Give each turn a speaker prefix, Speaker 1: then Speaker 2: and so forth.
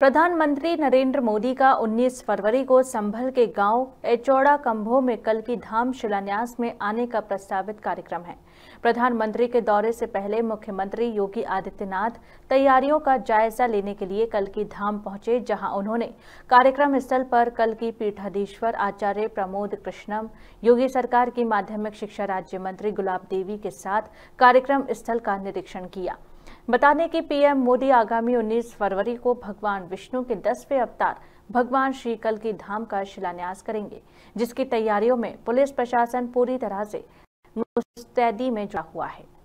Speaker 1: प्रधानमंत्री नरेंद्र मोदी का 19 फरवरी को संभल के गांव एचौड़ा कंभो में कल की धाम शिलान्यास में आने का प्रस्तावित कार्यक्रम है प्रधानमंत्री के दौरे से पहले मुख्यमंत्री योगी आदित्यनाथ तैयारियों का जायजा लेने के लिए कल की धाम पहुंचे जहां उन्होंने कार्यक्रम स्थल पर कल की पीठाधीश्वर आचार्य प्रमोद कृष्णम योगी सरकार की माध्यमिक शिक्षा राज्य मंत्री गुलाब देवी के साथ कार्यक्रम स्थल का निरीक्षण किया बता दें कि पीएम मोदी आगामी 19 फरवरी को भगवान विष्णु के दसवें अवतार भगवान श्री कल की धाम का शिलान्यास करेंगे जिसकी तैयारियों में पुलिस प्रशासन पूरी तरह से मुस्तैदी में जा हुआ है